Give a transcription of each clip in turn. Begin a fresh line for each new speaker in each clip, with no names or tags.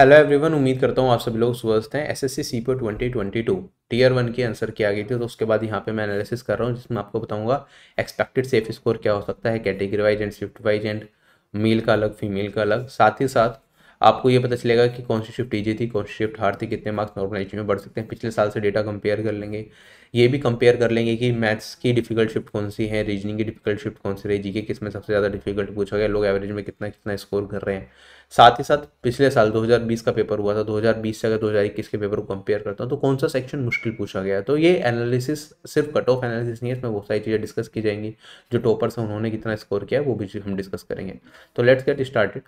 hello everyone उम्मीद करता हूँ आप सब लोग स्वस्थ हैं S S C C P twenty twenty two tier one की आंसर किया गई थी तो उसके बाद यहाँ पे मैं एनालिसिस कर रहा हूँ जिसमें आपको बताऊँगा एक्सपेक्टेड सेफ स्कोर क्या हो सकता है category wise and shift wise and male का अलग फीमेल का अलग साथ ही साथ आपको ये पता चलेगा कि कौन सी शिफ्ट ईजी थी कौन सी शिफ्ट हार थी कितने मार्क्स एच में बढ़ सकते हैं पिछले साल से डेटा कंपेयर कर लेंगे ये भी कंपेयर कर लेंगे कि मैथ्स की डिफिकल्ट शिफ्ट कौन सी है रीजनिंग की डिफिकल्ट शिफ्ट कौन सी रही जी के किस में सबसे ज़्यादा डिफिकल्ट पूछा गया लोग एवरेज में कितना कितना स्कोर कर रहे हैं साथ ही साथ पिछले साल 2020 का पेपर हुआ था 2020 से अगर 2021 के पेपर को कंपेयर करता हूँ तो कौन सा सेक्शन मुश्किल पूछा गया तो ये एनालिसिस सिर्फ कट ऑफ एनालिसिस नहीं है इसमें बहुत सारी चीज़ें डिस्कस की जाएंगी जो टॉपर्स हैं उन्होंने कितना स्कोर किया वो भी हम डिस्कस करेंगे तो लेट्स गेट स्टार्टेड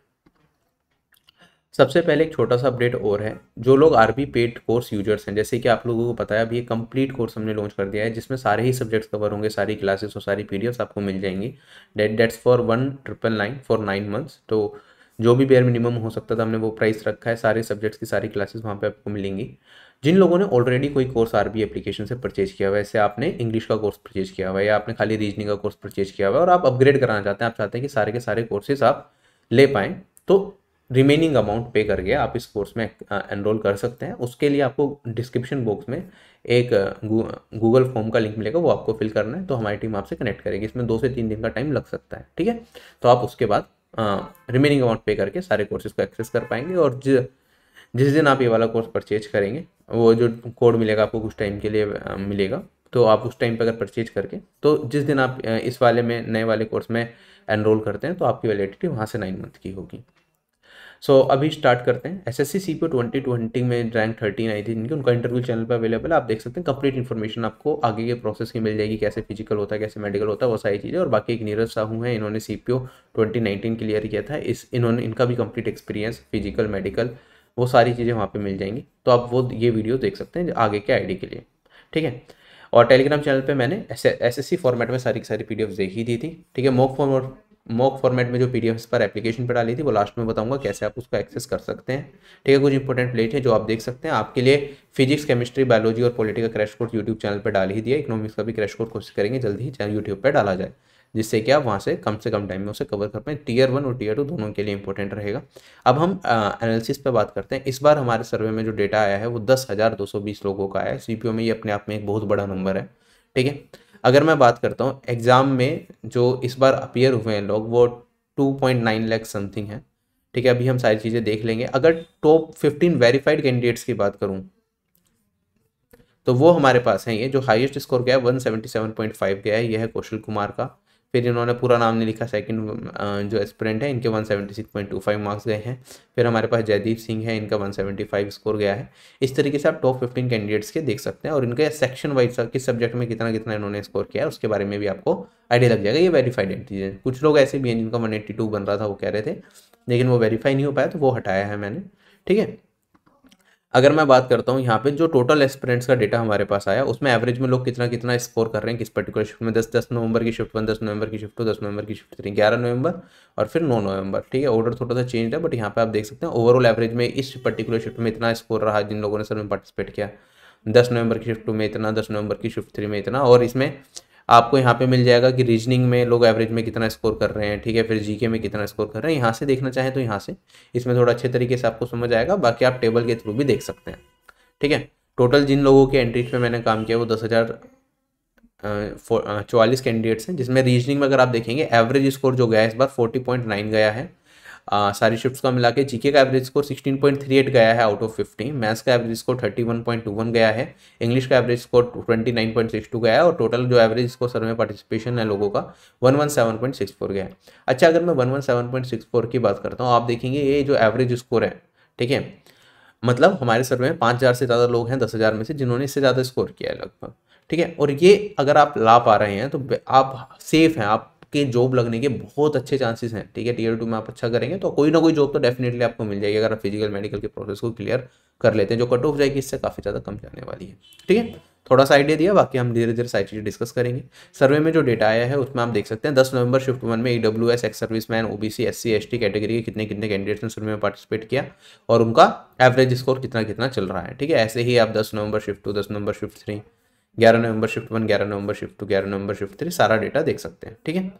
सबसे पहले एक छोटा सा अपडेट और है जो लोग आरबी पेड कोर्स यूजर्स हैं जैसे कि आप लोगों को पता है अभी ये कंप्लीट कोर्स हमने लॉन्च कर दिया है जिसमें सारे ही सब्जेक्ट्स कवर होंगे सारी क्लासेस और सारी पीडीएफ्स आपको मिल जाएंगी date dates for one triple nine for nine months तो जो भी बेयर मिनिमम हो सकता था हमने वो प्राइस रखा है सारे सब्जेक्ट्स की सारी क्लासेस वहाँ पे आपको मिलेंगी जिन लोगों ने ऑलरेडी कोई कोर्स आर बी एप्लीकेशन से परचेज किया हुआ है जैसे आपने इंग्लिश का कोर्स परचेज किया हुआ है या आपने खाली रीजनिंग का कोर्स परचेज किया हुआ है और आप अपग्रेड कराना चाहते हैं आप चाहते हैं कि सारे के सारे कोर्सेज आप ले पाएँ तो रिमेनिंग अमाउंट पे करके आप इस कोर्स में एनरोल कर सकते हैं उसके लिए आपको डिस्क्रिप्शन बॉक्स में एक गूगल फॉर्म का लिंक मिलेगा वो आपको फिल करना है तो हमारी टीम आपसे कनेक्ट करेगी इसमें दो से तीन दिन का टाइम लग सकता है ठीक है तो आप उसके बाद रिमेनिंग अमाउंट पे करके सारे कोर्सेज को एक्सेस कर पाएंगे और ज, जिस दिन आप ये वाला कोर्स परचेज करेंगे वो जो कोड मिलेगा आपको कुछ टाइम के लिए मिलेगा तो आप उस टाइम पर अगर परचेज करके तो जिस दिन आप इस वाले में नए वाले कोर्स में एनरोल करते हैं तो आपकी वैलिडिटी वहाँ से नाइन मंथ की होगी सो so, अभी स्टार्ट करते हैं S S C twenty twenty में रैंक थर्टीन आई थी जिनकी उनका इंटरव्यू चैनल पर अवेलेबल है आप देख सकते हैं कंप्लीट इन्फॉर्मेशन आपको आगे के प्रोसेस की मिल जाएगी कैसे फिजिकल होता है कैसे मेडिकल होता है वो सारी चीज़ें और बाकी एक नीरज साहू हैं इन्होंने C P O twenty nineteen clear किया था इस इन्होंने इनका भी कंप्लीट एक्सपीरियंस फिजिकल मेडिकल वो सारी चीज़ें वहाँ पर मिल जाएंगी तो आप वो ये वीडियो देख सकते हैं आगे के आई के लिए ठीक है और टेलीग्राम चैनल पे मैंने एस एस सी फॉर्मेट में सारी की सारी पी देखी दी थी ठीक है मोक फॉर्म और मॉक फॉर्मेट में जो पी पर एप्लीकेशन पर डाली थी वो लास्ट में बताऊंगा कैसे आप उसको एक्सेस कर सकते हैं ठीक है कुछ इंपॉर्टेंट प्लेट है जो आप देख सकते हैं आपके लिए फिजिक्स केमिस्ट्री बायोलॉजी और पॉलिटी का क्रैश कोर्स यूट्यूब चैनल पर डाल ही दिया इकोनॉमिक्स का भी क्रैश कोर्स कोशिश करेंगे जल्दी ही चैनल यूट्यूब पर डाला जाए जिससे कि आप वहाँ से कम से कम टाइम में उसे कवर कर पाएँ टीयर वन और टीयर टू दोनों के लिए इंपॉर्टेंट रहेगा अब हम एनालिसिस पे बात करते हैं इस बार हमारे सर्वे में जो डेटा आया है वो दस हज़ार दो सौ बीस लोगों का आया है सी में ये अपने आप में एक बहुत बड़ा नंबर है ठीक है अगर मैं बात करता हूँ एग्ज़ाम में जो इस बार अपियर हुए हैं लोग वो two point nine lakh something है ठीक है अभी हम सारी चीज़ें देख लेंगे अगर टॉप फिफ्टीन वेरीफाइड कैंडिडेट्स की बात करूँ तो वो हमारे पास हैं ये जो हाईएस्ट स्कोर गया है one seventy seven point five गया है यह है कौशल कुमार का फिर इन्होंने पूरा नाम नहीं लिखा सेकंड जो एस्पिरेंट है इनके 176.25 मार्क्स गए हैं फिर हमारे पास जयदीप सिंह है इनका 175 स्कोर गया है इस तरीके से आप टॉप 15 कैंडिडेट्स के देख सकते हैं और इनके सेक्शन वाइज किस सब्जेक्ट में कितना कितना इन्होंने स्कोर किया है उसके बारे में भी आपको आइडिया लग जाएगा ये वेरीफाइड एंट्रीज है कुछ लोग ऐसे भी हैं जिनका वन बन रहा था वो कह रहे थे लेकिन वो वेरीफाई नहीं हो पाया तो वो हटाया है मैंने ठीक है अगर मैं बात करता हूँ यहाँ पे जो टोटल एक्सपेरेंट्स का डेटा हमारे पास आया उसमें एवरेज में लोग कितना कितना स्कोर कर रहे हैं किस पर्टिकुलर शिफ्ट में दस दस नवंबर की शिफ्ट वन दस नवंबर की शिफ्ट टू दस नवंबर की शिफ्ट थ्री ग्यारह नवंबर और फिर नौ नवंबर ठीक है ऑर्डर थोड़ा सा चेंज है बट यहाँ पे आप देख सकते हैं ओवरऑल एवरेज में इस पर्टिकुलर शिफ्ट में इतना स्कोर रहा जिन लोगों ने सर में पार्टिसिपेट किया दस नवंबर की शिफ्ट टू में इतना दस नवंबर की शिफ्ट थ्री में इतना और इसमें आपको यहाँ पे मिल जाएगा कि रीजनिंग में लोग एवरेज में कितना स्कोर कर रहे हैं ठीक है फिर जीके में कितना स्कोर कर रहे हैं यहाँ से देखना चाहें तो यहाँ से इसमें थोड़ा अच्छे तरीके से आपको समझ आएगा बाकी आप टेबल के थ्रू भी देख सकते हैं ठीक है टोटल जिन लोगों के एंट्रीज पर मैंने काम किया वो दस हज़ार चौवालीस कैंडिडेट्स हैं जिसमें रीजनिंग में अगर आप देखेंगे एवरेज स्कोर जो गया इस बार फोर्टी पॉइंट नाइन गया है आ, सारी शिफ्ट्स का मिला के जीके का एवरेज स्कोर 16.38 गया है आउट ऑफ फिफ्टी मैथ्स का एवरेज स्कोर 31.21 गया है इंग्लिश का एवरेज स्कोर 29.62 गया है और टोटल जो एवरेज स्कोर सर्वे पार्टिसिपेशन है लोगों का 117.64 गया है अच्छा अगर मैं 117.64 की बात करता हूँ आप देखेंगे ये जो एवरेज स्कोर है ठीक है मतलब हमारे सर्वे में पाँच हज़ार से ज़्यादा लोग हैं दस हज़ार में से जिन्होंने इससे ज़्यादा स्कोर किया है लगभग ठीक है और ये अगर आप ला पा रहे हैं तो आप सेफ हैं आप के जॉब लगने के बहुत अच्छे चांसेस हैं ठीक है टीयर टू में आप अच्छा करेंगे तो कोई ना कोई जॉब तो डेफिनेटली आपको मिल जाएगी अगर आप फिजिकल मेडिकल के प्रोसेस को क्लियर कर लेते हैं जो कट ऑफ जाएगी इससे काफ़ी ज़्यादा कम जाने वाली है ठीक है थोड़ा सा आइडिया दिया बाकी हम धीरे धीरे सारी चीज़ें डिस्कस करेंगे सर्वे में जो डेटा आया है उसमें आप देख सकते हैं दस नवंबर शिफ्ट वन में E W S ex serviceman O B C S C S T category के कितने कितने कैंडिडेट्स ने सर्वे में पार्टिसिपेट किया और उनका एवरेज स्कोर कितना कितना चल रहा है ठीक है ऐसे ही आप दस नवंबर शिफ्ट टू दस नवंबर शिफ्ट थ्री ग्यारह नवंबर शिफ्ट वन ग्यारह नवंबर शिफ्ट टू ग्यारह नवंबर शिफ्ट थ्री सारा डेटा देख सकते हैं ठीक है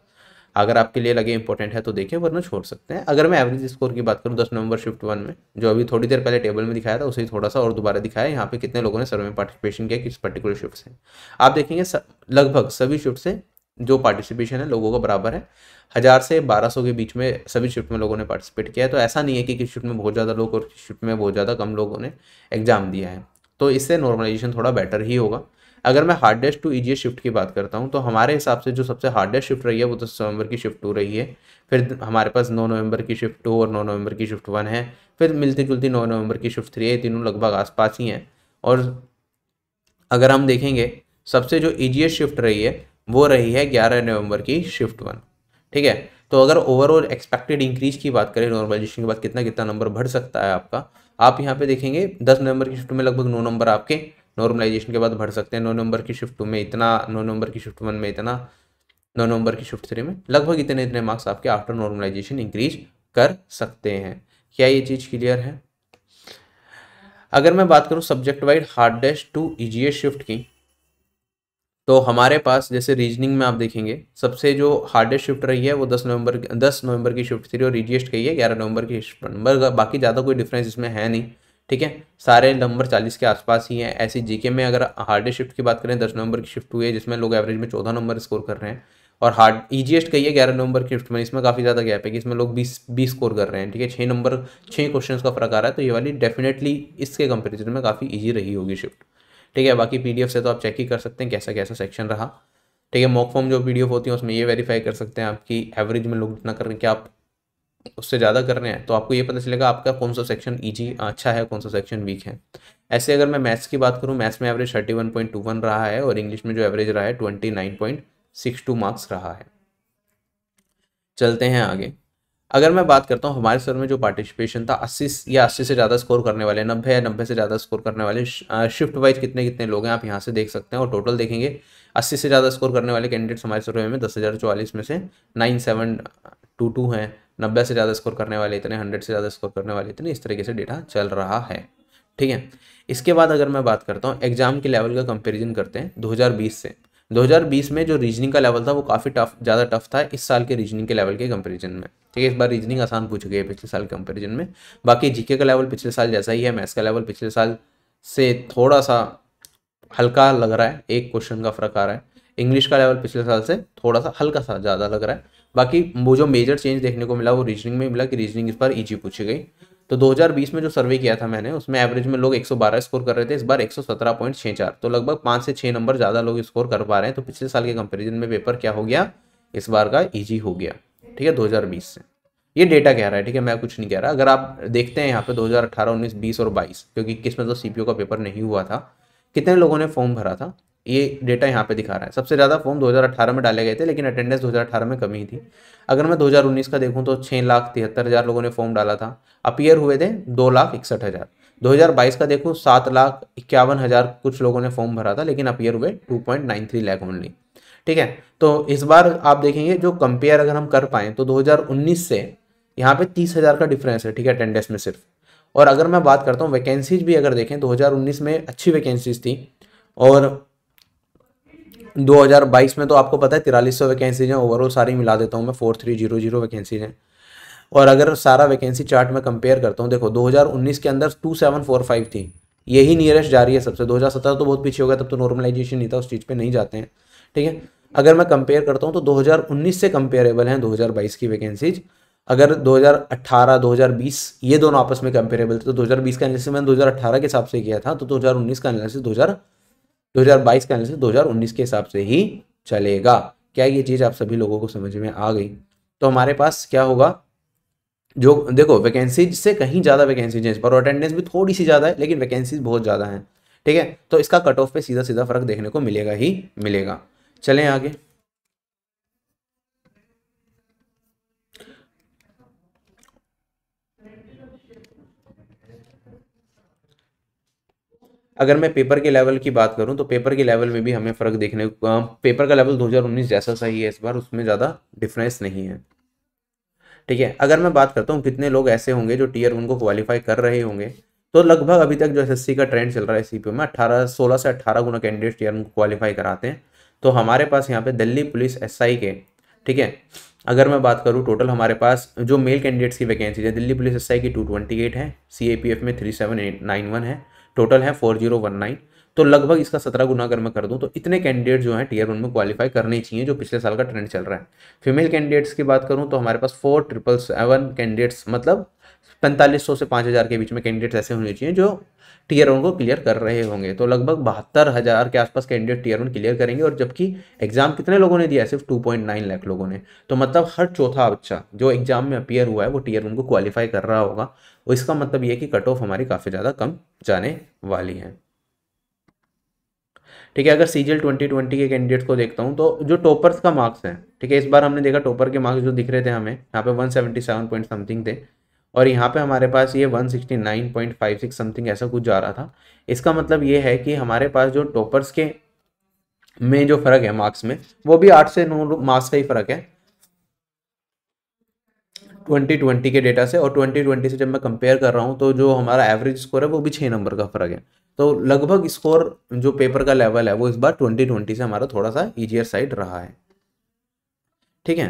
अगर आपके लिए लगे इंपॉर्टेंट है तो देखें वरना छोड़ सकते हैं अगर मैं एवरेज स्कोर की बात करूँ दस नवंबर शिफ्ट वन में जो अभी थोड़ी देर पहले टेबल में दिखाया था उसे थोड़ा सा और दोबारा दिखाया यहाँ पे कितने लोगों ने सर्वे में पार्टिसिपेशन किया किस पर्टिकुलर शिफ्ट से आप देखेंगे लगभग सभी शिफ्ट से जो पार्टिसिपेशन है लोगों का बराबर है हज़ार से बारह सौ के बीच में सभी शिफ्ट में लोगों ने पार्टिसिपेट किया है तो ऐसा नहीं है कि किस शिफ्ट में बहुत ज़्यादा लोग और किस शिफ्ट में बहुत ज़्यादा कम लोगों ने एग्ज़ाम दिया है तो इससे नॉर्मलाइजेशन थोड़ा बेटर ही होगा अगर मैं हार्डेस्ट टू ईजीएस्ट शिफ्ट की बात करता हूँ तो हमारे हिसाब से जो सबसे हार्डेस्ट शिफ्ट रही है वो दस तो नवंबर की शिफ्ट टू रही है फिर हमारे पास नौ नवंबर की शिफ्ट टू और नौ नवंबर की शिफ्ट वन है फिर मिलती जुलती नौ नवंबर की शिफ्ट थ्री है तीनों लगभग आसपास ही हैं और अगर हम देखेंगे सबसे जो ईजीएस्ट शिफ्ट रही है वो रही है ग्यारह नवंबर की शिफ्ट वन ठीक है तो अगर ओवरऑल एक्सपेक्टेड इंक्रीज की बात करें नॉर्मलाइजेशन के बाद कितना कितना नंबर बढ़ सकता है आपका आप यहाँ पे देखेंगे दस नवंबर की शिफ्ट में लगभग नौ नंबर आपके नॉर्मलाइजेशन के बाद भर सकते हैं नौ नंबर की शिफ्ट टू में इतना नौ नंबर की शिफ्ट वन में इतना नौ नंबर की शिफ्ट थ्री में लगभग इतने इतने मार्क्स आपके आफ्टर नॉर्मलाइजेशन इंक्रीज कर सकते हैं क्या ये चीज़ क्लियर है अगर मैं बात करूँ subject wide hardest to easiest shift की तो हमारे पास जैसे रीजनिंग में आप देखेंगे सबसे जो हार्डेस्ट शिफ्ट रही है वो दस नवंबर दस नवंबर की शिफ्ट थ्री और ईजीएस्ट कही है ग्यारह नवंबर की शिफ्ट नंबर बाकी ज़्यादा कोई डिफरेंस इसमें है नहीं ठीक है सारे नंबर चालीस के आसपास ही हैं ऐसी जीके में अगर हार्डेस्ट शिफ्ट की बात करें दस नंबर की शिफ्ट हुई है जिसमें लोग एवरेज में चौदह नंबर स्कोर कर रहे हैं और हार्ड ईजीएस्ट है ग्यारह नंबर की शिफ्ट में इसमें काफ़ी ज़्यादा गैप है कि इसमें लोग बीस बीस स्कोर कर रहे हैं ठीक है छः नंबर छः क्वेश्चन का फर्क आ रहा है तो ये वाली डेफिनेटली इसके कंपेरिजन में काफ़ी ईजी रही होगी शिफ्ट ठीक है बाकी पी से तो आप चेक ही कर सकते हैं कैसा कैसा सेक्शन रहा ठीक है मॉक फॉर्म जो पी होती है उसमें ये वेरीफाई कर सकते हैं आपकी एवरेज में लोग इतना कर रहे हैं कि आप उससे ज़्यादा करने हैं तो आपको ये पता चलेगा आपका कौन सा सेक्शन ईजी अच्छा है कौन सा सेक्शन वीक है ऐसे अगर मैं मैथ्स की बात करूँ मैथ्स में average thirty one point two one रहा है और इंग्लिश में जो एवरेज रहा है twenty nine point six two marks रहा है चलते हैं आगे अगर मैं बात करता हूँ हमारे सर में जो पार्टिसिपेशन था अस्सी या अस्सी से ज़्यादा स्कोर करने वाले नब्बे या नब्बे से ज़्यादा स्कोर करने वाले शिफ्ट वाइज कितने कितने लोग हैं आप यहाँ से देख सकते हैं और टोटल देखेंगे अस्सी से ज़्यादा स्कोर करने वाले कैंडिडेट्स हमारे सर्वे में दस हज़ार चौवालीस में से नाइन सेवन टू टू हैं नब्बे से ज़्यादा स्कोर करने वाले इतने हंड्रेड से ज़्यादा स्कोर करने वाले इतने इस तरीके से डेटा चल रहा है ठीक है इसके बाद अगर मैं बात करता हूँ एग्जाम के लेवल का कंपेरिजन करते हैं दो से 2020 में जो रीजनिंग का लेवल था वो काफ़ी टफ ज़्यादा टफ था इस साल के रीजनिंग के लेवल के कंपैरिजन में ठीक है इस बार रीजनिंग आसान पूछ गई है पिछले साल के कंपैरिजन में बाकी जीके का लेवल पिछले साल जैसा ही है मैथ्स का लेवल पिछले साल से थोड़ा सा हल्का लग रहा है एक क्वेश्चन का फर्क आ रहा है इंग्लिश का लेवल पिछले साल से थोड़ा सा हल्का सा ज़्यादा लग रहा है बाकी वो जो मेजर चेंज देखने को मिला वो रीजनिंग में मिला कि रीजनिंग इस बार ईजी पूछी गई तो 2020 में जो सर्वे किया था मैंने उसमें एवरेज में लोग 112 स्कोर कर रहे थे इस बार 117.64 तो लगभग पाँच से छः नंबर ज़्यादा लोग स्कोर कर पा रहे हैं तो पिछले साल के कंपेरिजन में पेपर क्या हो गया इस बार का ईजी हो गया ठीक है दो से ये डेटा कह रहा है ठीक है मैं कुछ नहीं कह रहा अगर आप देखते हैं यहाँ पे 2018, 19, 20 और 22 क्योंकि किस में तो सीपीओ का पेपर नहीं हुआ था कितने लोगों ने फॉर्म भरा था ये डेटा यहाँ पे दिखा रहा है सबसे ज़्यादा फॉर्म 2018 में डाले गए थे लेकिन अटेंडेंस 2018 में कमी थी अगर मैं 2019 का देखूँ तो छः लाख तिहत्तर हज़ार लोगों ने फॉर्म डाला था अपीयर हुए थे दो लाख इकसठ हज़ार दो हज़ार बाईस का देखूँ सात लाख इक्यावन हज़ार कुछ लोगों ने फॉर्म भरा था लेकिन अपीयर हुए two point nine three only ठीक है तो इस बार आप देखेंगे जो कंपेयर अगर हम कर पाएँ तो दो से यहाँ पर तीस हज़ार का डिफरेंस है ठीक है अटेंडेंस में सिर्फ और अगर मैं बात करता हूँ वैकेंसीज भी अगर देखें दो में अच्छी वैकेंसीज थी और 2022 में तो आपको पता है तिरालीस सौ वैकेंसीज हैं ओवरऑल सारी मिला देता हूँ मैं four three zero zero vacancies हैं और अगर सारा वैकेंसी चार्ट में कंपेयर करता हूँ देखो 2019 के अंदर टू सेवन फोर फाइव थी यही नियरेस्ट जा रही है सबसे 2017 तो बहुत पीछे हो गया तब तो नॉर्मलाइजेशन नहीं था उस चीज़ पर नहीं जाते हैं ठीक है अगर मैं कंपेयर करता हूँ तो दो से कंपेयरेबल हैं दो की वैकेंसीज अगर 2018 2020 ये दोनों आपस में कंपेरेबल थे तो 2020 का एनालिसिस मैंने 2018 के हिसाब से किया था तो 2019 का एनालिसिस 2022 का एनालिसिस 2019 के हिसाब से ही चलेगा क्या ये चीज़ आप सभी लोगों को समझ में आ गई तो हमारे पास क्या होगा जो देखो वैकेंसी से कहीं ज़्यादा वैकेंसीज हैं पर अटेंडेंस भी थोड़ी सी ज़्यादा है लेकिन वैकेंसीज बहुत ज़्यादा हैं ठीक है तो इसका कट ऑफ पे सीधा सीधा फर्क देखने को मिलेगा ही मिलेगा चलें आगे अगर मैं पेपर के लेवल की बात करूं तो पेपर के लेवल में भी हमें फ़र्क देखने को पेपर का लेवल 2019 जैसा सही है इस बार उसमें ज़्यादा डिफरेंस नहीं है ठीक है अगर मैं बात करता हूँ कितने लोग ऐसे होंगे जो टीयर वन को क्वालिफाई कर रहे होंगे तो लगभग अभी तक जो एस का ट्रेंड चल रहा है सी में अट्ठारह सोलह से अट्ठारह गुना कैंडिडेट टीयर वन को क्वालिफाई कराते हैं तो हमारे पास यहाँ पे दिल्ली पुलिस एस के ठीक है अगर मैं बात करूँ टोटल हमारे पास जो मेल कैंडिडेट्स की वैकेंसीज है दिल्ली पुलिस एस की टू ट्वेंटी एट है सी ए पी एफ में three seven eight nine one है टोटल है फोर जीरो वन नाइन तो लगभग इसका सत्रह गुना अगर मैं कर दूँ तो इतने कैंडिडेट जो हैं टीयर वन में क्वालिफाई करने चाहिए जो पिछले साल का ट्रेंड चल रहा है फीमेल कैंडिडेट्स की बात करूँ तो हमारे पास फोर ट्रिपल सेवन कैंडिडेट्स मतलब पैंतालीस सौ से पाँच हज़ार के बीच में कैंडिडेट्स ऐसे होने चाहिए जो टीयर वन को क्लियर कर रहे होंगे तो लगभग बहत्तर हज़ार के आसपास कैंडिडेट टीयर वन क्लियर करेंगे और जबकि एग्ज़ाम कितने लोगों ने दिया सिर्फ टू पॉइंट नाइन लाख लोगों ने तो मतलब हर चौथा बच्चा जो एग्ज़ाम में अपियर हुआ है वो टीयर वन को क्वालिफाई कर रहा होगा और इसका मतलब ये कि कट ऑफ हमारी काफ़ी ज़्यादा कम जाने वाली है ठीक है अगर सी जी ट्वेंटी ट्वेंटी के कैंडिडेट्स को देखता हूँ तो जो टॉपर्स का मार्क्स है ठीक है इस बार हमने देखा टॉपर के मार्क्स जो दिख रहे थे हमें यहाँ पे one seventy seven point something थे और यहाँ पे हमारे पास ये 169.56 समथिंग ऐसा कुछ जा रहा था इसका मतलब ये है कि हमारे पास जो टॉपर्स के में जो फ़र्क है मार्क्स में वो भी आठ से नौ मार्क्स का ही फ़र्क है 2020 के डेटा से और 2020 से जब मैं कंपेयर कर रहा हूँ तो जो हमारा एवरेज स्कोर है वो भी छः नंबर का फ़र्क है तो लगभग स्कोर जो पेपर का लेवल है वो इस बार 2020 से हमारा थोड़ा सा ईजियर साइड रहा है ठीक है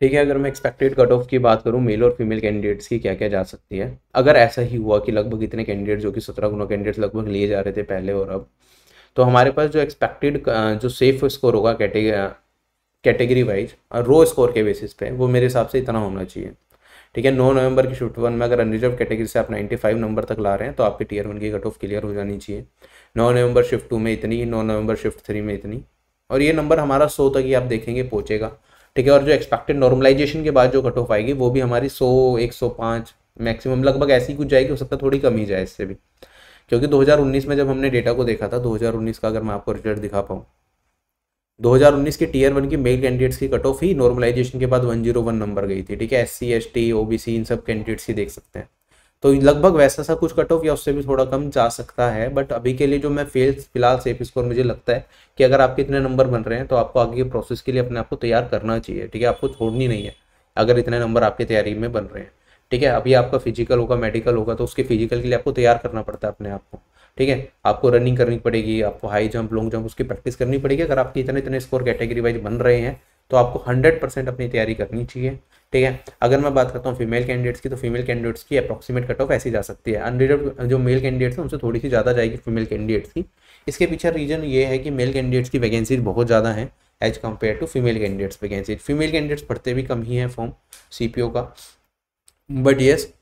ठीक है अगर मैं एक्सपेक्टेड कट ऑफ की बात करूँ मेल और फीमेल कैंडिडेट्स की क्या क्या जा सकती है अगर ऐसा ही हुआ कि लगभग इतने कैंडिडेट जो कि सत्रह गुना कैंडिडेट्स लगभग लिए जा रहे थे पहले और अब तो हमारे पास जो एक्सपेक्टेड जो सेफ स्कोर होगा कैटेगरी वाइज रो स्कोर के बेसिस पे वो मेरे हिसाब से इतना होना चाहिए ठीक है नौ नवंबर की शिफ्ट वन में अगर अनरिजर्व कैटेगरी से आप फाइव नंबर तक ला रहे हैं तो आपके टीयर वन की कट ऑफ क्लियर हो जानी चाहिए नौ नवंबर शिफ्ट टू में इतनी नौ नवंबर शिफ्ट थ्री में इतनी और ये नंबर हमारा सौ तक ही आप देखेंगे पहुँचेगा ठीक है और जो एक्सपेक्टेड नॉर्मलाइजेशन के बाद जो कट ऑफ आएगी वो भी हमारी सौ एक सौ पाँच मैक्सिमम लगभग ऐसी कुछ जाएगी हो सकता है थोड़ी कम ही जाए इससे भी क्योंकि 2019 में जब हमने डेटा को देखा था 2019 का अगर मैं आपको रिजल्ट दिखा पाऊँ 2019 के टीयर वन की मेल कैंडिडेट्स की कट ऑफ ही नॉर्मलाइजेशन के बाद 101 नंबर गई थी ठीक है S C S T O B C इन सब कैंडिडेट्स ही देख सकते हैं तो लगभग वैसा सा कुछ कट ऑफ या उससे भी थोड़ा कम जा सकता है बट अभी के लिए जो मैं फेल फिलहाल सेफ स्कोर मुझे लगता है कि अगर आपके इतने नंबर बन रहे हैं तो आपको आगे के प्रोसेस के लिए अपने आप को तैयार करना चाहिए ठीक है आपको छोड़नी नहीं है अगर इतने नंबर आपकी तैयारी में बन रहे हैं ठीक है अभी आपका फिजिकल होगा मेडिकल होगा तो उसके फिजिकल के लिए आपको तैयार करना पड़ता है अपने आप को ठीक है आपको रनिंग करनी पड़ेगी आपको हाई जंप लॉन्ग जंप उसकी प्रैक्टिस करनी पड़ेगी अगर आपके इतने इतने स्कोर कैटेगरी वाइज बन रहे हैं तो आपको हंड्रेड परसेंट अपनी तैयारी करनी चाहिए ठीक है अगर मैं बात करता हूँ फीमेल कैंडिडेट्स की तो फीमेल कैंडिडेट्स की अप्रॉक्सीमेट कट ऑफ ऐसी जा सकती है अनरिजर्व जो मेल कैंडिडेट्स हैं उनसे थोड़ी सी ज़्यादा जाएगी फीमेल कैंडिडेट्स की इसके पीछे रीजन ये है कि मेल कैंडिडेट्स की वैकेंसीज बहुत ज़्यादा हैं as compare to female candidates vacancies female candidates पढ़ते भी कम ही हैं फॉर्म सी का बट येस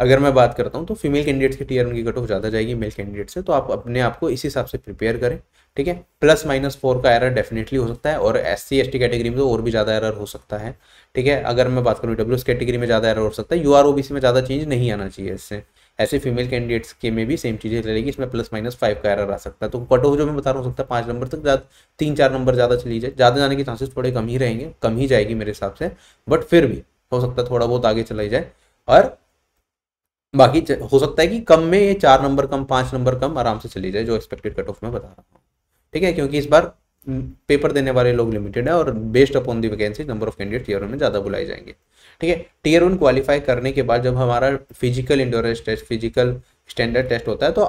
अगर मैं बात करता हूँ तो फीमेल कैंडिडेट्स की टीयर उनकी कट ऑफ ज़्यादा जाएगी मेल कैंडिडेट से तो आप अपने आप को इसी हिसाब से प्रिपेयर करें ठीक है प्लस माइनस फोर का एरर डेफिनेटली हो सकता है और S C S T category में तो और भी ज़्यादा एरर हो सकता है ठीक है अगर मैं बात करूँ डब्ल्यू कैटेगरी में ज़्यादा एरर हो सकता है U R O B C में ज़्यादा चेंज नहीं आना चाहिए इससे ऐसे फीमेल कैंडिडेट्स के में भी सेम चीज़ें चलेगी इसमें प्लस माइनस फाइव का एरर आ सकता है तो कट ऑफ जो मैं बता रहा हूँ सकता है पाँच नंबर तक ज़्यादा तीन चार नंबर ज़्यादा चली जाए ज़्यादा जाने के चांसेस थोड़े कम ही रहेंगे कम ही जाएगी मेरे हिसाब से बट फिर भी हो सकता है थोड़ा बहुत आगे चला जाए और बाकी हो सकता है कि कम में ये चार नंबर कम पाँच नंबर कम आराम से चली जाए जो एक्सपेक्टेड कट ऑफ में बता रहा हूँ ठीक है क्योंकि इस बार पेपर देने वाले लोग लिमिटेड है और based upon the vacancy number of candidate tier one में ज़्यादा बुलाए जाएंगे ठीक है टीयर वन क्वालिफाई करने के बाद जब हमारा physical endurance test physical standard test होता है तो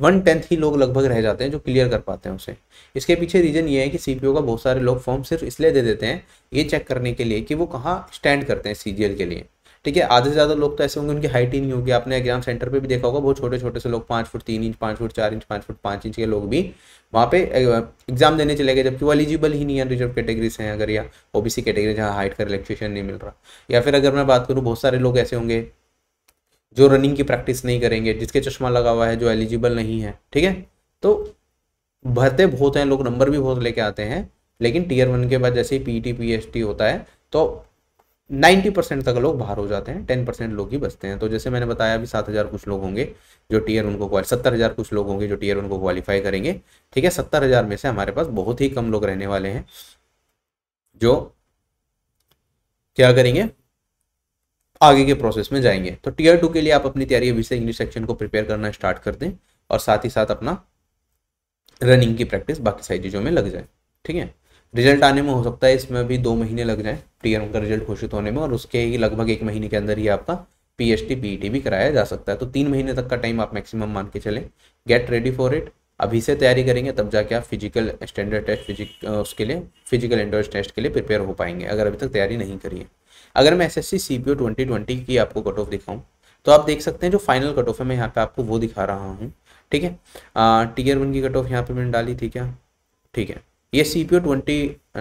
वन टेंथ ही लोग लगभग रह जाते हैं जो क्लियर कर पाते हैं उसे इसके पीछे रीजन ये है कि सी का बहुत सारे लोग फॉर्म सिर्फ इसलिए दे देते हैं ये चेक करने के लिए कि वो कहाँ स्टैंड करते हैं सी के लिए ठीक है आधे से ज़्यादा लोग तो ऐसे होंगे उनकी हाइट ही नहीं होगी आपने एग्जाम सेंटर पर भी देखा होगा बहुत छोटे छोटे से लोग पाँच फुट तीन इंच पाँच फुट चार इंच पाँच फुट पाँच इंच के लोग भी वहाँ पे एग्जाम देने चले गए जबकि वो एलिजिबल ही नहीं है रिजर्व कैटेगरी से हैं अगर या ओबीसी कैटेगरी जहाँ हाइट का रिलेक्सेशन नहीं मिल रहा या फिर अगर मैं बात करूँ बहुत सारे लोग ऐसे होंगे जो रनिंग की प्रैक्टिस नहीं करेंगे जिसके चश्मा लगा हुआ है जो एलिजिबल नहीं है ठीक है तो भरते बहुत हैं लोग नंबर भी बहुत लेके आते हैं लेकिन टीयर वन के बाद जैसे ही पी पी टी होता है तो 90 परसेंट तक लोग बाहर हो जाते हैं टेन परसेंट लोग ही बचते हैं तो जैसे मैंने बताया अभी सात हज़ार कुछ लोग होंगे जो टीयर उनको सत्तर हज़ार कुछ लोग होंगे जो टीयर उनको क्वालिफाई करेंगे ठीक है सत्तर हज़ार में से हमारे पास बहुत ही कम लोग रहने वाले हैं जो क्या करेंगे आगे के प्रोसेस में जाएंगे तो टीयर टू के लिए आप अपनी तैयारी अभी से इंग्लिश सेक्शन को प्रिपेयर करना स्टार्ट कर दें और साथ ही साथ अपना रनिंग की प्रैक्टिस बाकी सारी चीज़ों में लग जाए ठीक है रिजल्ट आने में हो सकता है इसमें भी दो महीने लग जाए टीयर वन का रिजल्ट घोषित होने में और उसके ही लगभग एक महीने के अंदर ही आपका पी एच टी पी भी कराया जा सकता है तो तीन महीने तक का टाइम आप मैक्सिमम मान के चलें गेट रेडी फॉर इट अभी से तैयारी करेंगे तब जाके आप फिजिकल स्टैंडर्ड टेस्ट फिजिक उसके लिए फिजिकल एंडोर्स टेस्ट के लिए प्रिपेयर हो पाएंगे अगर अभी तक तैयारी नहीं करिए अगर मैं S S C C P O twenty twenty की आपको कट ऑफ दिखाऊँ तो आप देख सकते हैं जो फाइनल कट ऑफ है मैं यहाँ पे आपको वो दिखा रहा हूँ ठीक है टीयर वन की कट ऑफ यहाँ पे मैंने डाली थी क्या ठीक है ये C P O twenty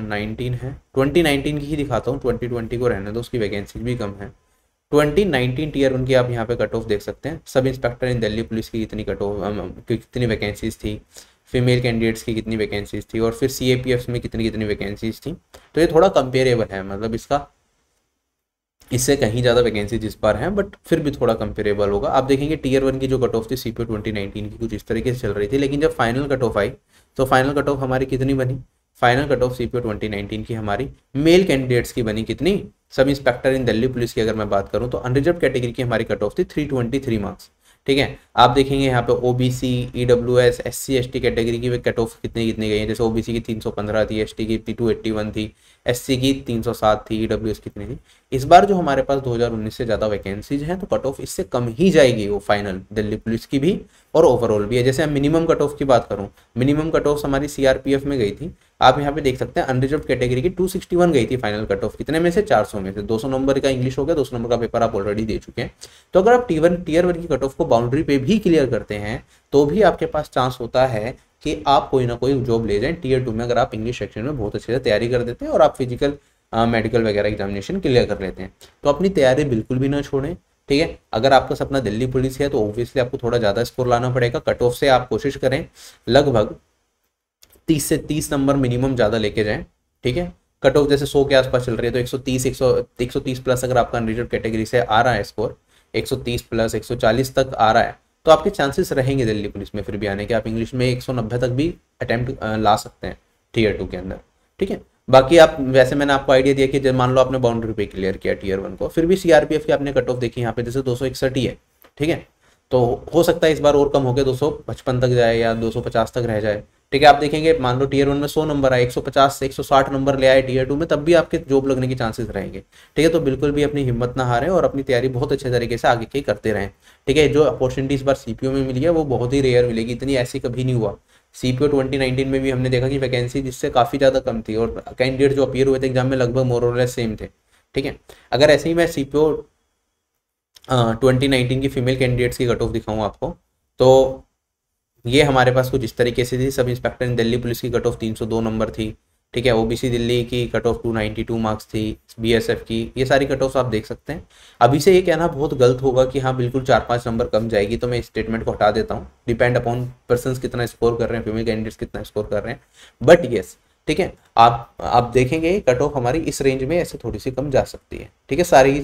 nineteen है ट्वेंटी नाइनटीन की ही दिखाता हूँ ट्वेंटी ट्वेंटी को रहने दो उसकी वैकेंसी भी कम है ट्वेंटी नाइनटीन टीयर उनकी आप यहाँ पे कट ऑफ देख सकते हैं सब इंस्पेक्टर इन दिल्ली पुलिस की कितनी कट ऑफ कितनी वैकेंसीज थी फीमेल कैंडिडेट्स की कितनी वैकेंसीज थी और फिर सी में कितनी कितनी वैकेंसीज थी तो ये थोड़ा कंपेरेबल है मतलब इसका इससे कहीं ज़्यादा वैकेंसीज इस बार हैं बट फिर भी थोड़ा कंपेरेबल होगा आप देखेंगे टीयर वन की जो कट ऑफ थी सी पी ट्वेंटी नाइनटीन की कुछ इस तरीके से चल रही थी लेकिन जब फाइनल कट ऑफ आई तो फाइनल कट ऑफ हमारी कितनी बनी फाइनल कट ऑफ सीपीओ 2019 की हमारी मेल कैंडिडेट्स की बनी कितनी सब इंस्पेक्टर इन दिल्ली पुलिस की अगर मैं बात करूं तो अनरिजर्व कैटेगरी की हमारी कट ऑफ थी 323 मार्क्स ठीक है आप देखेंगे यहाँ पे O B C W S S C S T category की कट ऑफ कितनी कितनी गई है जैसे ओ बी सी की तीन सौ पंद्रह थी एस टी की टू एट्टी वन थी एस सी की तीन सौ सात थी ई डब्ल्यू एस कितनी थी इस बार जो हमारे पास दो हज़ार उन्नीस से ज़्यादा वैकेंसीज हैं तो कट ऑफ इससे कम ही जाएगी वो फाइनल दिल्ली पुलिस की भी और ओवरऑल भी है जैसे मिनिमम कट ऑफ की बात करूँ मिनिमम कट ऑफ हमारी सीआरपीएफ में गई थी आप यहाँ पे देख सकते हैं अनरिजर्व कैटेगरी की 261 गई थी फाइनल कट ऑफ कितने में से 400 में से 200 नंबर का इंग्लिश हो गया 200 नंबर का पेपर आप ऑलरेडी दे चुके हैं तो अगर आप टी वन टीयर वन की कट ऑफ को बाउंड्री पे भी क्लियर करते हैं तो भी आपके पास चांस होता है कि आप कोई ना कोई जॉब ले जाए टीयर टू में अगर आप इंग्लिश सेक्शन में बहुत अच्छे से तैयारी कर देते हैं और आप फिजिकल मेडिकल वगैरह एग्जामिनेशन क्लियर कर लेते हैं तो अपनी तैयारी बिल्कुल भी ना छोड़ें ठीक है अगर आपका सपना दिल्ली पुलिस है तो ऑब्वियसली आपको थोड़ा ज़्यादा स्कोर लाना पड़ेगा कट ऑफ से आप कोशिश करें लगभग तीस से तीस नंबर मिनिमम ज़्यादा लेके जाए ठीक है कट ऑफ जैसे सौ के आसपास चल रही है तो एक सौ तीस एक सौ एक सौ तीस प्लस अगर आपका अनरिजर्व कैटेगरी से आ रहा है स्कोर एक सौ तीस प्लस एक सौ चालीस तक आ रहा है तो आपके चांसेस रहेंगे दिल्ली पुलिस में फिर भी आने के आप इंग्लिश में एक सौ नब्बे तक भी अटैम्प्ट ला सकते हैं टीयर टू के अंदर ठीक है बाकी आप वैसे मैंने आपको आइडिया दिया कि मान लो आपने बाउंड्री पे क्लियर किया टीयर वन को फिर भी सीआरपीएफ की आपने कट ऑफ देखी यहाँ पे जैसे दो ही है ठीक है तो हो सकता है इस बार और कम होकर दो तक जाए या 250 तक रह जाए ठीक है आप देखेंगे मान लो टीयर वन में सौ नंबर आए 150 से 160 नंबर ले आए टीयर टू में तब भी आपके जॉब लगने के चांसेस रहेंगे ठीक है तो बिल्कुल भी अपनी हिम्मत ना हारें और अपनी तैयारी बहुत अच्छे तरीके से आगे की करते रहें ठीक है जो अपॉर्चुनिटी इस बार सीपीओ में मिली है वो बहुत ही रेयर मिलेगी इतनी ऐसी कभी नहीं हुआ सीपीओ नाइनटीन में भी हमने देखा कि वैकेंसी जिससे काफ़ी ज़्यादा कम थी और कैंडिडेट जो अपीयर हुए थे एग्जाम में लगभग मोरलेस सेम थे ठीक है अगर ऐसे ही मैं सीपीओ ट्वेंटी नाइनटीन की फीमेल कैंडिडेट्स की कट ऑफ दिखाऊँ आपको तो ये हमारे पास कुछ इस तरीके से थी सब इंस्पेक्टर इन दिल्ली पुलिस की कट ऑफ तीन नंबर थी ठीक है ओबीसी दिल्ली की कट ऑफ 292 मार्क्स थी बीएसएफ की ये सारी कट ऑफ आप देख सकते हैं अभी से ये कहना बहुत गलत होगा कि हाँ बिल्कुल चार पाँच नंबर कम जाएगी तो मैं इस स्टेटमेंट को हटा देता हूँ डिपेंड अपॉन पर्सन कितना स्कोर कर रहे हैं फीमेल कैंडिडेट्स कितना स्कोर कर रहे हैं बट येस ठीक है आप आप देखेंगे कट ऑफ हमारी इस रेंज में ऐसे थोड़ी सी कम जा सकती है ठीक है सारी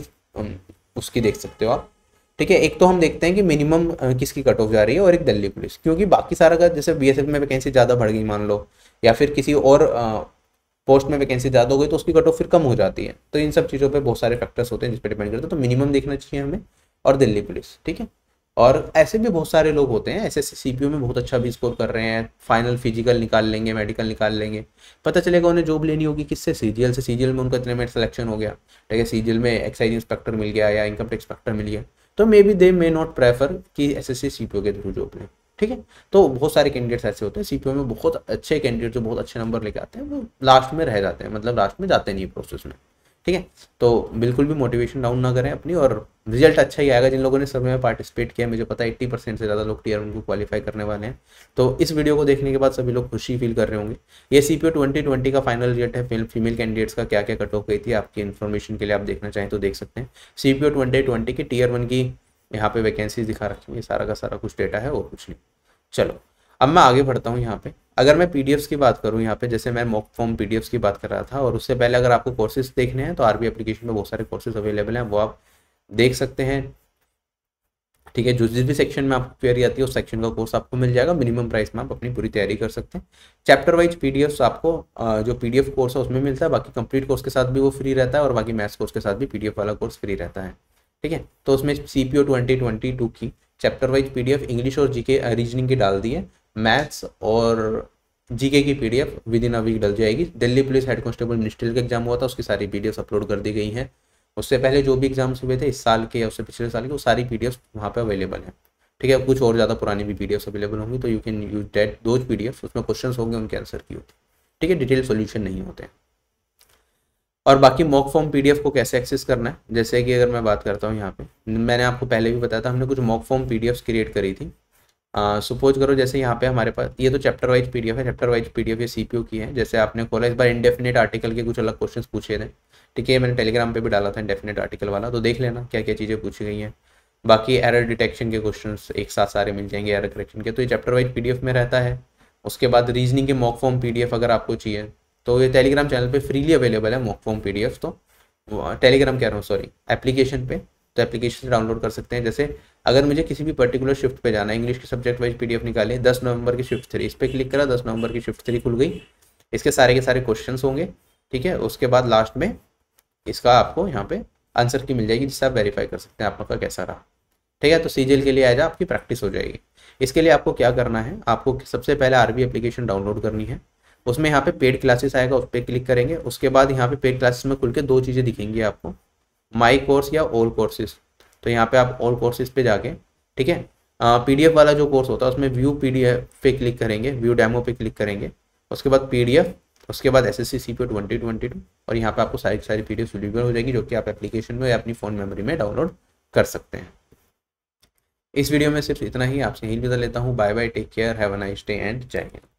उसकी देख सकते हो आप ठीक है एक तो हम देखते हैं कि मिनिमम किसकी कट ऑफ जा रही है और एक दिल्ली पुलिस क्योंकि बाकी सारा का जैसे बी में वैकेंसी ज़्यादा बढ़ गई मान लो या फिर किसी और पोस्ट में वैकेंसी ज़्यादा हो गई तो उसकी कट ऑफ फिर कम हो जाती है तो इन सब चीज़ों पर बहुत सारे फैक्टर्स होते हैं जिस पर डिपेंड करते हैं तो मिनिमम देखना चाहिए हमें और दिल्ली पुलिस ठीक है और ऐसे भी बहुत सारे लोग होते हैं ऐसे सी में बहुत अच्छा भी स्कोर कर रहे हैं फाइनल फिजिकल निकाल लेंगे मेडिकल निकाल लेंगे पता चलेगा उन्हें जॉब लेनी होगी किससे सी से सी में उनका इतने में सिलेक्शन हो गया ठीक है सी में एक्साइज इंस्पेक्टर मिल गया या इनकम टैक्स इंस्पेक्टर मिल गया तो may be they may not prefer कि एस एस सी के थ्रू जॉब लें ठीक है तो बहुत सारे कैंडिडेट्स ऐसे होते हैं सीपीओ में बहुत अच्छे कैंडिडेट जो बहुत अच्छे नंबर लेके आते हैं वो लास्ट में रह जाते हैं मतलब लास्ट में जाते नहीं प्रोसेस में ठीक है तो बिल्कुल भी मोटिवेशन डाउन ना करें अपनी और रिजल्ट अच्छा ही आएगा जिन लोगों ने सभी में पार्टिसिपेट किया मुझे पता है एट्टी परसेंट से ज़्यादा लोग टीयर को क्वालिफाई करने वाले हैं तो इस वीडियो को देखने के बाद सभी लोग खुशी फील कर रहे होंगे ये सी पी ट्वेंटी ट्वेंटी का फाइनल रिजल्ट है फीमेल कैंडिडेट्स का क्या क्या कट ऑफ गई थी आपकी इन्फॉर्मेशन के लिए आप देखना चाहें तो देख सकते हैं सी पी ट्वेंटी ट्वेंटी की टीयर वन की यहाँ पे वैकेंसीज दिखा रखी है सारा का सारा कुछ डेटा है और कुछ नहीं चलो अब मैं आगे बढ़ता हूँ यहाँ पे अगर मैं पी की बात करूँ यहाँ पे जैसे मैं मॉक फॉर्म पी की बात कर रहा था और उससे पहले अगर आपको कोर्सेज देखने हैं तो आर एप्लीकेशन में बहुत सारे कोर्सेज अवेलेबल हैं वो आप देख सकते हैं ठीक है जो जिस भी सेक्शन में आपको क्वेरी आती है उस सेक्शन का कोर्स आपको मिल जाएगा मिनिमम प्राइस में आप अपनी पूरी तैयारी कर सकते हैं चैप्टर वाइज पीडीएफ आपको जो पीडीएफ कोर्स है उसमें मिलता है बाकी कंप्लीट कोर्स के साथ भी वो फ्री रहता है और बाकी मैथ्स कोर्स के साथ भी पीडीएफ वाला कोर्स फ्री रहता है ठीक है तो उसमें सी पी की चैप्टर वाइज पीडीएफ इंग्लिश और जीके रीजनिंग की डाल दी है मैथ्स और जीके की PDF within a week डल जाएगी Delhi police head constable ministerial का एग्जाम हुआ था उसकी सारी पी अपलोड कर दी गई हैं उससे पहले जो भी एग्जाम्स हुए थे इस साल के या उससे पिछले साल के वो सारी पी डी वहाँ पर अवेलेबल हैं ठीक है कुछ और ज़्यादा पुरानी भी पी अवेलेबल होंगी तो you can use that those P उसमें क्वेश्चन होंगे उनके आंसर की होती ठीक है डिटेल सोल्यूशन नहीं होते हैं और बाकी मॉक फॉर्म पीडीएफ को कैसे एक्सेस करना है जैसे कि अगर मैं बात करता हूँ यहाँ पे मैंने आपको पहले भी बताया था हमने कुछ मॉक फॉर्म पीडीएफ्स क्रिएट करी थी सपोज करो जैसे यहाँ पे हमारे पास ये तो चैप्टर वाइज पी है चैप्टर वाइज पी ये सीपीयू की है जैसे आपने खोला इस बार इंडेफिनेट आर्टिकल के कुछ अलग क्वेश्चन पूछे थे ठीक है मैंने टेलीग्राम पे भी डाला था इंडेफिनेट आर्टिकल वाला तो देख लेना क्या क्या चीज़ें पूछी गई हैं बाकी एरर डिटेक्शन के क्वेश्चन एक साथ सारे मिल जाएंगे एरर करेक्शन के तो ये चैप्टर वाइज पी में रहता है उसके बाद रीजनिंग के मॉक फॉर्म पी अगर आपको चाहिए तो ये टेलीग्राम चैनल पर फ्रीली अवेलेबल है मॉक फॉर्म पी तो टेलीग्राम कह रहा हूँ सॉरी एप्लीकेशन पे तो एप्लीकेशन डाउनलोड कर सकते हैं जैसे अगर मुझे किसी भी पर्टिकुलर शिफ्ट पे जाना है इंग्लिश के सब्जेक्ट वाइज पीडीएफ निकाले दस नवंबर की शिफ्ट थ्री इस पर क्लिक करा दस नवंबर की शिफ्ट थ्री खुल गई इसके सारे के सारे क्वेश्चन होंगे ठीक है उसके बाद लास्ट में इसका आपको यहाँ पे आंसर की मिल जाएगी जिससे आप वेरीफाई कर सकते हैं आप का कैसा रहा ठीक है तो सी के लिए आ जाए आपकी प्रैक्टिस हो जाएगी इसके लिए आपको क्या करना है आपको सबसे पहले आरबी एप्लीकेशन डाउनलोड करनी है उसमें यहाँ पे पेड क्लासेस आएगा उस पर क्लिक करेंगे उसके बाद यहाँ पे पेड क्लासेस में खुल के दो चीज़ें दिखेंगी आपको माई कोर्स या ऑल कोर्सेज तो यहाँ पे आप ऑल कोर्सेज पे जाके ठीक है पीडीएफ वाला जो कोर्स होता है उसमें व्यू पीडीएफ पे क्लिक करेंगे व्यू डेमो पे क्लिक करेंगे उसके बाद पीडीएफ उसके बाद S S C C P twenty twenty two और यहाँ पे आपको सारी सारी पीडीएफ डिलीवर हो जाएगी जो कि आप एप्लीकेशन में या अपनी फ़ोन मेमोरी में डाउनलोड कर सकते हैं इस वीडियो में सिर्फ इतना ही आपसे ही बता लेता हूँ bye bye take care have a nice day and जय हिंद